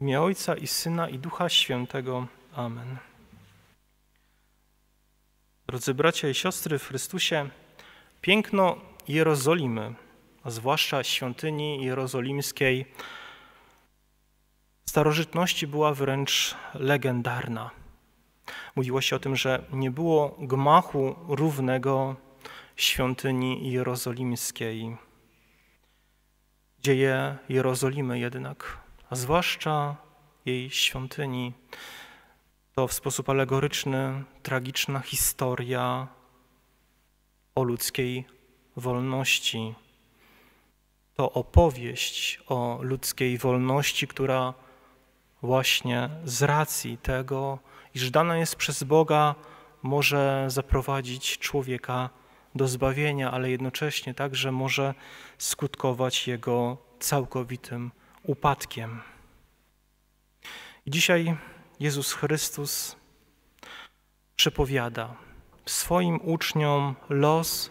imię Ojca i Syna i Ducha Świętego. Amen. Drodzy bracia i siostry w Chrystusie, piękno Jerozolimy, a zwłaszcza świątyni jerozolimskiej, starożytności była wręcz legendarna. Mówiło się o tym, że nie było gmachu równego świątyni jerozolimskiej. Dzieje Jerozolimy jednak a zwłaszcza jej świątyni. To w sposób alegoryczny tragiczna historia o ludzkiej wolności. To opowieść o ludzkiej wolności, która właśnie z racji tego, iż dana jest przez Boga, może zaprowadzić człowieka do zbawienia, ale jednocześnie także może skutkować jego całkowitym upadkiem. I dzisiaj Jezus Chrystus przepowiada swoim uczniom los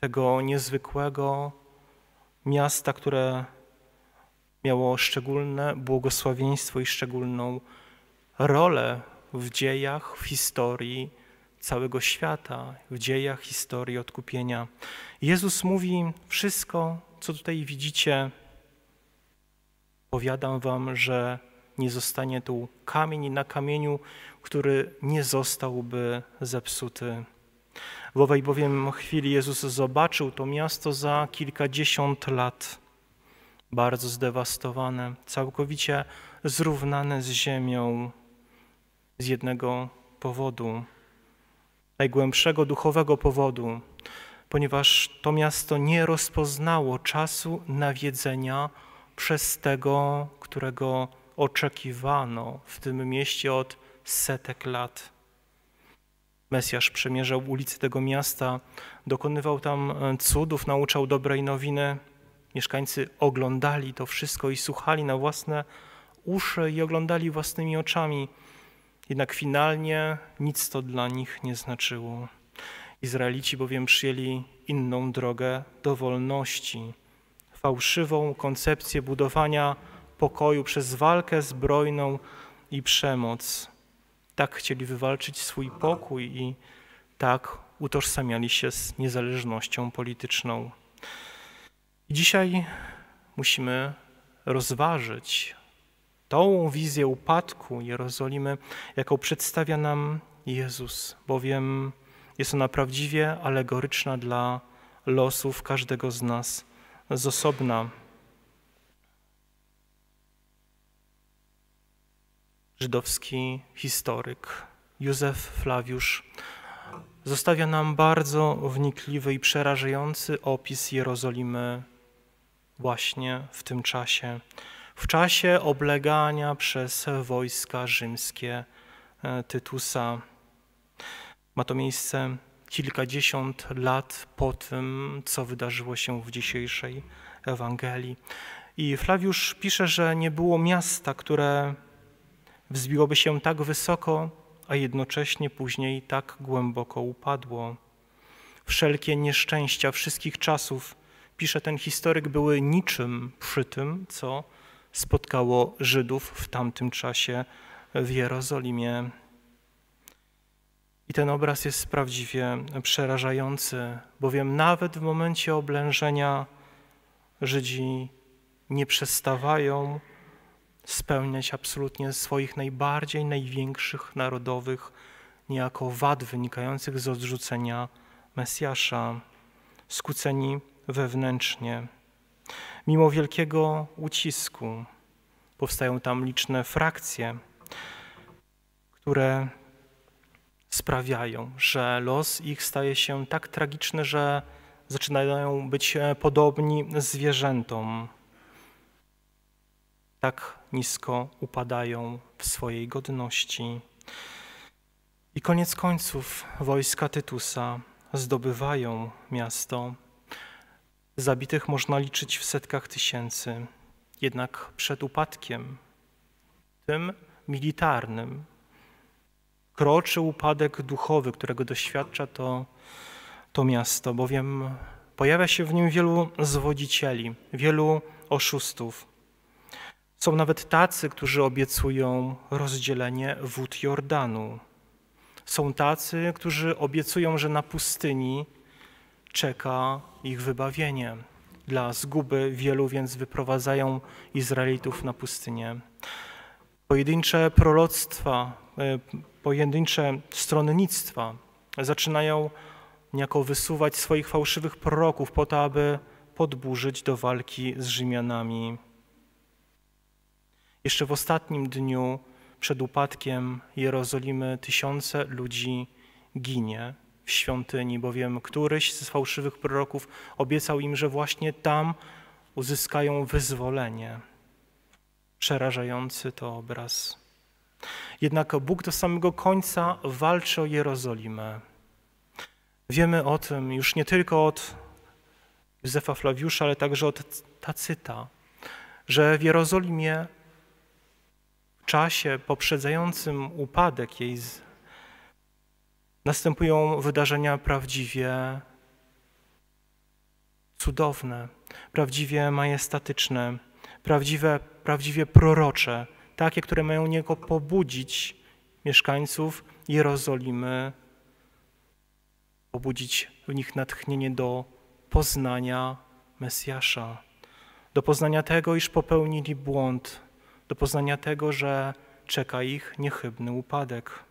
tego niezwykłego miasta, które miało szczególne błogosławieństwo i szczególną rolę w dziejach, w historii całego świata, w dziejach historii odkupienia. Jezus mówi: Wszystko, co tutaj widzicie, Powiadam wam, że nie zostanie tu kamień na kamieniu, który nie zostałby zepsuty. W owej bowiem chwili Jezus zobaczył to miasto za kilkadziesiąt lat, bardzo zdewastowane, całkowicie zrównane z ziemią z jednego powodu, najgłębszego duchowego powodu, ponieważ to miasto nie rozpoznało czasu nawiedzenia przez tego, którego oczekiwano w tym mieście od setek lat. Mesjasz przemierzał ulice tego miasta, dokonywał tam e, cudów, nauczał dobrej nowiny. Mieszkańcy oglądali to wszystko i słuchali na własne uszy i oglądali własnymi oczami. Jednak finalnie nic to dla nich nie znaczyło. Izraelici bowiem przyjęli inną drogę do wolności fałszywą koncepcję budowania pokoju przez walkę zbrojną i przemoc. Tak chcieli wywalczyć swój pokój i tak utożsamiali się z niezależnością polityczną. dzisiaj musimy rozważyć tą wizję upadku Jerozolimy, jaką przedstawia nam Jezus, bowiem jest ona prawdziwie alegoryczna dla losów każdego z nas z osobna. Żydowski historyk Józef Flawiusz zostawia nam bardzo wnikliwy i przerażający opis Jerozolimy właśnie w tym czasie, w czasie oblegania przez wojska rzymskie e, Tytusa. Ma to miejsce kilkadziesiąt lat po tym, co wydarzyło się w dzisiejszej Ewangelii. I Flawiusz pisze, że nie było miasta, które wzbiłoby się tak wysoko, a jednocześnie później tak głęboko upadło. Wszelkie nieszczęścia wszystkich czasów, pisze ten historyk, były niczym przy tym, co spotkało Żydów w tamtym czasie w Jerozolimie. I ten obraz jest prawdziwie przerażający, bowiem nawet w momencie oblężenia Żydzi nie przestawają spełniać absolutnie swoich najbardziej, największych narodowych niejako wad wynikających z odrzucenia Mesjasza, skłóceni wewnętrznie. Mimo wielkiego ucisku powstają tam liczne frakcje, które sprawiają, że los ich staje się tak tragiczny, że zaczynają być e, podobni zwierzętom. Tak nisko upadają w swojej godności. I koniec końców wojska Tytusa zdobywają miasto. Zabitych można liczyć w setkach tysięcy. Jednak przed upadkiem, tym militarnym, kroczy upadek duchowy, którego doświadcza to, to miasto, bowiem pojawia się w nim wielu zwodzicieli, wielu oszustów. Są nawet tacy, którzy obiecują rozdzielenie wód Jordanu. Są tacy, którzy obiecują, że na pustyni czeka ich wybawienie. Dla zguby wielu więc wyprowadzają Izraelitów na pustynię. Pojedyncze proroctwa y, pojedyncze stronnictwa zaczynają niejako wysuwać swoich fałszywych proroków po to, aby podburzyć do walki z Rzymianami. Jeszcze w ostatnim dniu przed upadkiem Jerozolimy tysiące ludzi ginie w świątyni, bowiem któryś z fałszywych proroków obiecał im, że właśnie tam uzyskają wyzwolenie. Przerażający to obraz. Jednak Bóg do samego końca walczy o Jerozolimę. Wiemy o tym już nie tylko od Józefa Flawiusza, ale także od Tacyta, że w Jerozolimie w czasie poprzedzającym upadek jej następują wydarzenia prawdziwie cudowne, prawdziwie majestatyczne, prawdziwe, prawdziwie prorocze takie, które mają niego pobudzić mieszkańców Jerozolimy, pobudzić w nich natchnienie do poznania Mesjasza, do poznania tego, iż popełnili błąd, do poznania tego, że czeka ich niechybny upadek.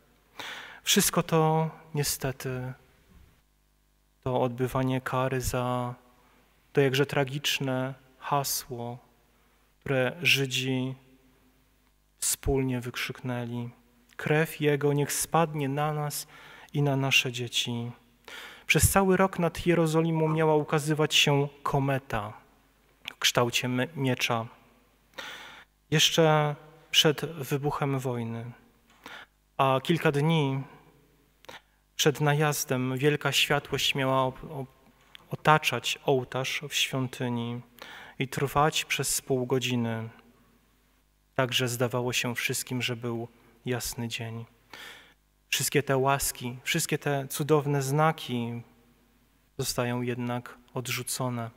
Wszystko to niestety to odbywanie kary za to jakże tragiczne hasło, które Żydzi wspólnie wykrzyknęli: Krew Jego niech spadnie na nas i na nasze dzieci. Przez cały rok nad Jerozolimą miała ukazywać się kometa w kształcie miecza. Jeszcze przed wybuchem wojny, a kilka dni przed najazdem wielka światłość miała otaczać ołtarz w świątyni i trwać przez pół godziny. Także zdawało się wszystkim, że był jasny dzień. Wszystkie te łaski, wszystkie te cudowne znaki zostają jednak odrzucone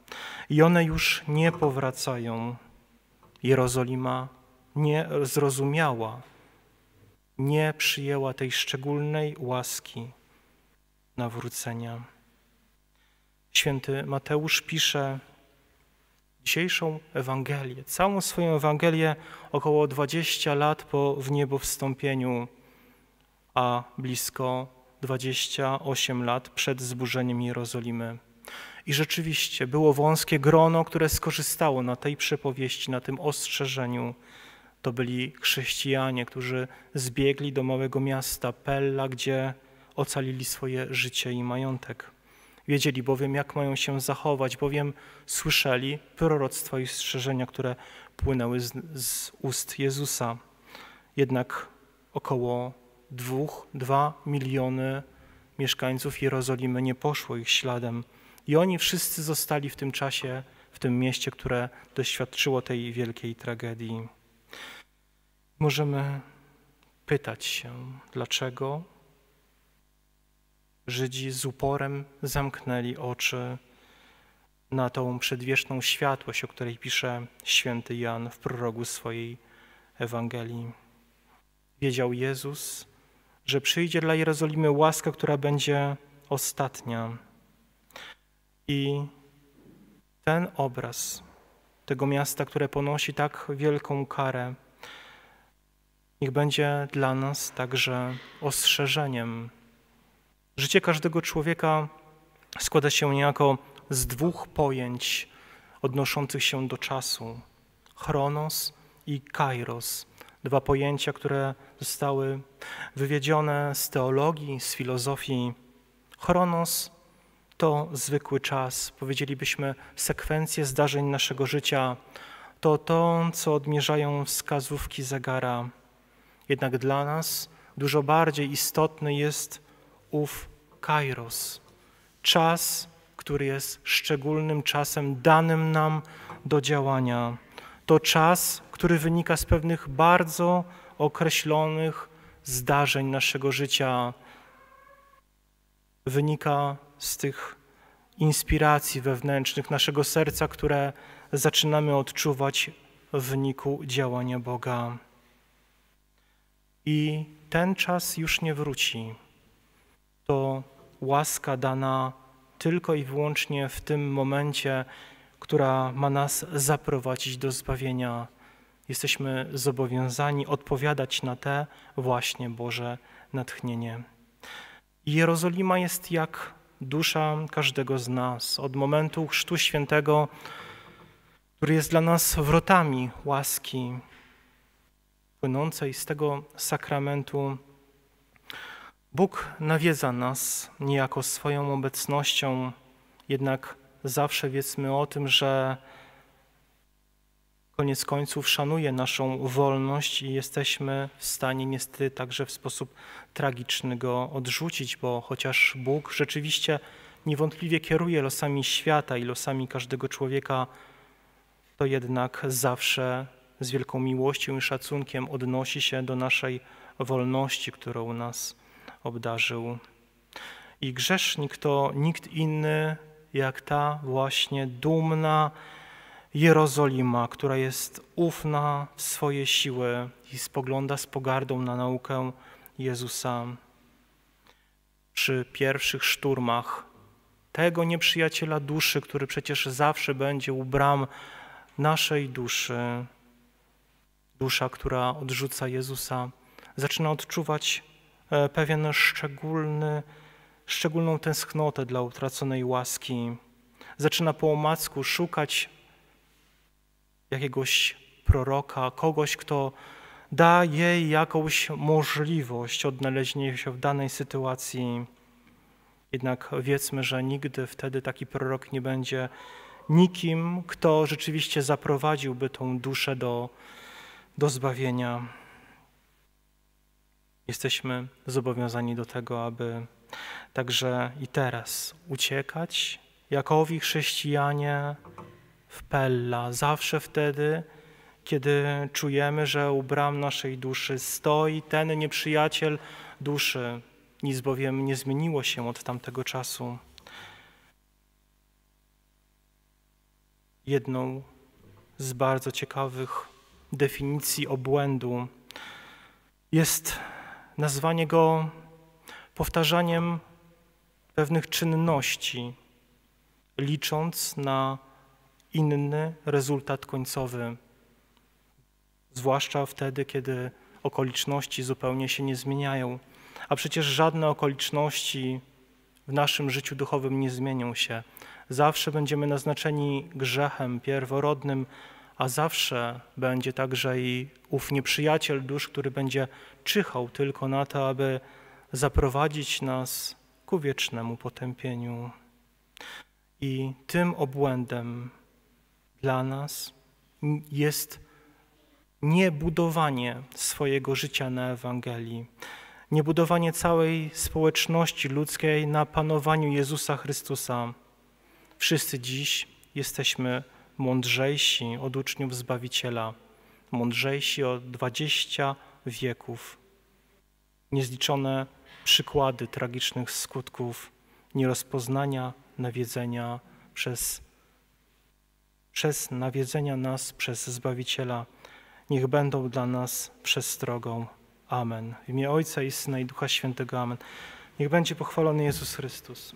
i one już nie powracają. Jerozolima nie zrozumiała, nie przyjęła tej szczególnej łaski nawrócenia. Święty Mateusz pisze, dzisiejszą Ewangelię, całą swoją Ewangelię około 20 lat po wniebowstąpieniu, a blisko 28 lat przed zburzeniem Jerozolimy. I rzeczywiście było wąskie grono, które skorzystało na tej przepowieści, na tym ostrzeżeniu. To byli chrześcijanie, którzy zbiegli do małego miasta Pella, gdzie ocalili swoje życie i majątek. Wiedzieli bowiem, jak mają się zachować, bowiem słyszeli proroctwa i strzeżenia, które płynęły z, z ust Jezusa. Jednak około dwóch, dwa miliony mieszkańców Jerozolimy nie poszło ich śladem. I oni wszyscy zostali w tym czasie w tym mieście, które doświadczyło tej wielkiej tragedii. Możemy pytać się, dlaczego Żydzi z uporem zamknęli oczy na tą przedwieczną światłość, o której pisze święty Jan w prorogu swojej Ewangelii. Wiedział Jezus, że przyjdzie dla Jerozolimy łaska, która będzie ostatnia. I ten obraz tego miasta, które ponosi tak wielką karę, niech będzie dla nas także ostrzeżeniem Życie każdego człowieka składa się niejako z dwóch pojęć odnoszących się do czasu: chronos i kairos. Dwa pojęcia, które zostały wywiedzione z teologii, z filozofii. Chronos to zwykły czas, powiedzielibyśmy sekwencję zdarzeń naszego życia, to to, co odmierzają wskazówki zegara. Jednak dla nas dużo bardziej istotny jest ów kairos, czas, który jest szczególnym czasem danym nam do działania. To czas, który wynika z pewnych bardzo określonych zdarzeń naszego życia. Wynika z tych inspiracji wewnętrznych naszego serca, które zaczynamy odczuwać w wyniku działania Boga. I ten czas już nie wróci to łaska dana tylko i wyłącznie w tym momencie, która ma nas zaprowadzić do zbawienia. Jesteśmy zobowiązani odpowiadać na te właśnie Boże natchnienie. Jerozolima jest jak dusza każdego z nas. Od momentu Chrztu Świętego, który jest dla nas wrotami łaski płynącej z tego sakramentu, Bóg nawiedza nas niejako swoją obecnością, jednak zawsze wiedzmy o tym, że koniec końców szanuje naszą wolność i jesteśmy w stanie niestety także w sposób tragiczny go odrzucić, bo chociaż Bóg rzeczywiście niewątpliwie kieruje losami świata i losami każdego człowieka, to jednak zawsze z wielką miłością i szacunkiem odnosi się do naszej wolności, którą u nas obdarzył. I grzesznik to nikt inny jak ta właśnie dumna Jerozolima, która jest ufna w swoje siły i spogląda z pogardą na naukę Jezusa. Przy pierwszych szturmach tego nieprzyjaciela duszy, który przecież zawsze będzie u bram naszej duszy, dusza, która odrzuca Jezusa, zaczyna odczuwać E, pewien szczególny, szczególną tęsknotę dla utraconej łaski. Zaczyna po omacku szukać jakiegoś proroka, kogoś, kto da jej jakąś możliwość odnalezienia się w danej sytuacji. Jednak wiedzmy, że nigdy wtedy taki prorok nie będzie nikim, kto rzeczywiście zaprowadziłby tą duszę do, do zbawienia jesteśmy zobowiązani do tego, aby także i teraz uciekać, jakowi chrześcijanie w Pella, zawsze wtedy, kiedy czujemy, że u bram naszej duszy stoi ten nieprzyjaciel duszy. Nic bowiem nie zmieniło się od tamtego czasu. Jedną z bardzo ciekawych definicji obłędu jest nazwanie go powtarzaniem pewnych czynności, licząc na inny rezultat końcowy, zwłaszcza wtedy, kiedy okoliczności zupełnie się nie zmieniają. A przecież żadne okoliczności w naszym życiu duchowym nie zmienią się. Zawsze będziemy naznaczeni grzechem pierworodnym, a zawsze będzie także i ów nieprzyjaciel dusz, który będzie czyhał tylko na to, aby zaprowadzić nas ku wiecznemu potępieniu. I tym obłędem dla nas jest niebudowanie swojego życia na Ewangelii, niebudowanie całej społeczności ludzkiej na panowaniu Jezusa Chrystusa. Wszyscy dziś jesteśmy mądrzejsi od uczniów Zbawiciela, mądrzejsi od dwadzieścia wieków. Niezliczone przykłady tragicznych skutków nierozpoznania nawiedzenia przez, przez nawiedzenia nas przez Zbawiciela. Niech będą dla nas przestrogą. Amen. W imię Ojca i Syna i Ducha Świętego. Amen. Niech będzie pochwalony Jezus Chrystus.